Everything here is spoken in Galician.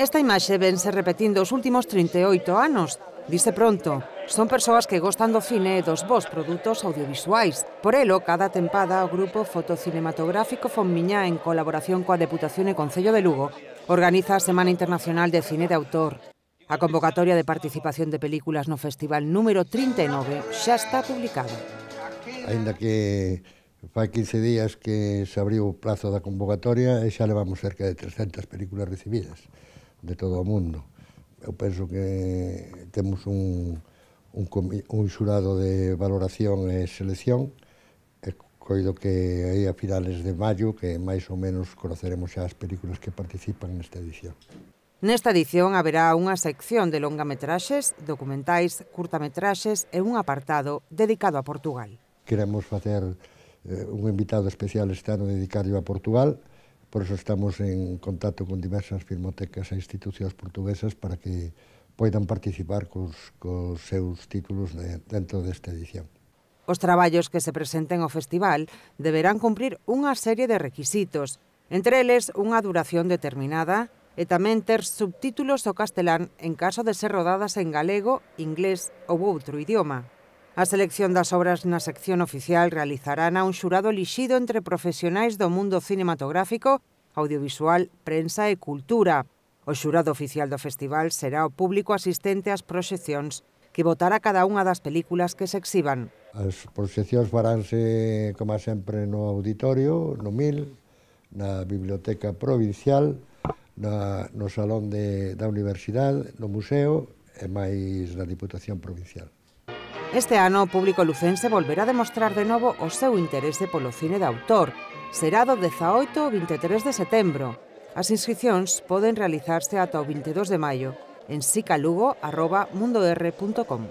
Esta imaxe vense repetindo os últimos 38 anos. Dice pronto, son persoas que gostan do cine e dos vos produtos audiovisuais. Por elo, cada tempada, o grupo fotocinematográfico Fonmiñá, en colaboración coa Deputación e Concello de Lugo, organiza a Semana Internacional de Cine de Autor. A convocatoria de participación de películas no festival número 39 xa está publicada. Ainda que fai 15 días que se abriu o plazo da convocatoria e xa levamos cerca de 300 películas recibidas de todo o mundo. Eu penso que temos un, un, un xurado de valoración e selección e coido que aí a finales de maio que máis ou menos conoceremos xa as películas que participan nesta edición. Nesta edición haberá unha sección de longametraxes, documentais, curtametraxes e un apartado dedicado a Portugal. Queremos facer eh, un invitado especial este ano dedicado a Portugal, Por eso estamos en contacto con diversas filmotecas e institucións portuguesas para que poidan participar cos, cos seus títulos dentro desta edición. Os traballos que se presenten ao festival deberán cumprir unha serie de requisitos, entre eles unha duración determinada e tamén ter subtítulos ao castelán en caso de ser rodadas en galego, inglés ou outro idioma. A selección das obras na sección oficial realizarán a un xurado lixido entre profesionais do mundo cinematográfico, audiovisual, prensa e cultura. O xurado oficial do festival será o público asistente ás proxeccións, que votará cada unha das películas que se exhiban. As proxeccións faránse, como sempre, no auditorio, no Mil, na Biblioteca Provincial, na, no Salón de, da Universidade, no Museo e máis na Diputación Provincial. Este ano o público lucense volverá a demostrar de novo o seu interese polo cine de autor. Será do 18 ao 23 de setembro. As inscripcións poden realizarse ata o 22 de maio en sicalugo.mundor.com.